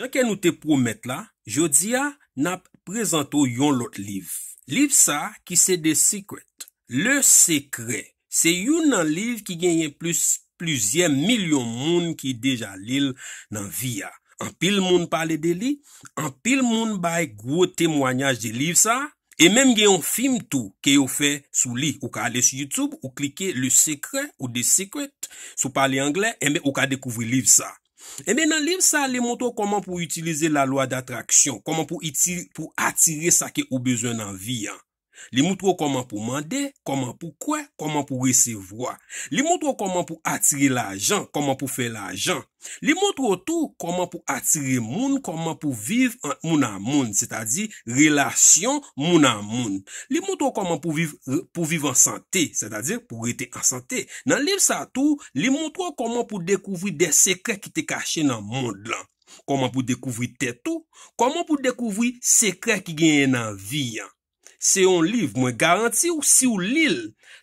Jan ken nou te promet la, jodi a, na prezento yon lot liv. Liv sa ki se de sekret. Le sekret. Se yon nan liv ki genye plus, plusyen milyon moun ki deja lil nan via. An pil moun pale de li, an pil moun baye gwo temwanyaj de liv sa, e menm genyon film tou ke yo fe sou li. Ou ka ale sou YouTube, ou klike le sekret ou de sekret sou pale angle, e menm ou ka dekouvri liv sa. E eh men nan liv sa, le mouton koman pou itilize la lwa d'atraksyon, koman pou atilize sa ki ou bezon an vi an. Li moutro komon pou mande, komon pou kwe, komon pou resevoi. Li moutro komon pou atirilajan, komon pou feilajan. Li moutro tou, komon pou atiril moun, komon pou viv mouna moun. Se ta di relasyon mouna moun. Li moutro komon pou viv ansante, se ta di pou rete ansante. Nan liv sa tou, li moutro komon pou dekouvri de sekre ki te kache nan moun lan. Komon pou dekouvri teto, komon pou dekouvri sekre ki genye nan vi yon. Se yon liv mwen garanti ou si yon lil,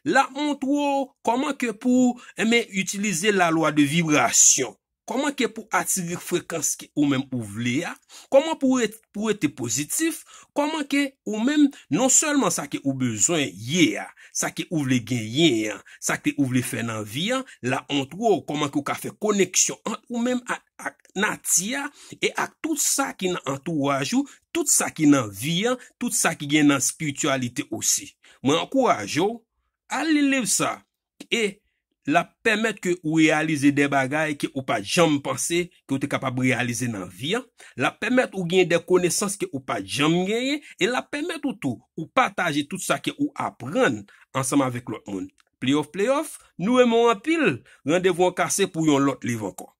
la ont wou, koman ke pou eme eh utilize la lwa de vibrasyon? Koman ke pou ativik frekans ki ou men ou vle ya? Koman pou ete pozitif? Koman ke ou men, non selman sa ke ou bezon ye ya, sa ke ou vle genye ya, sa ke ou vle fenan vi ya, la ont wou, koman ke ou ka fe koneksyon an ou men ak ak. natiya, e ak tout sa ki nan entourajou, tout sa ki nan viyan, tout sa ki gen nan spiritualite osi. Mwen akourajou, alilev sa, e la pemet ke ou realize de bagay ke ou pa jam pense, ke ou te kapab realize nan viyan, la pemet ou gen de konesans ke ou pa jam ngeye, e la pemet ou tou, ou pataje tout sa ke ou apren, ansam avik lot moun. Playoff, playoff, nou e moun apil, randevou an kase pou yon lot liv ankon.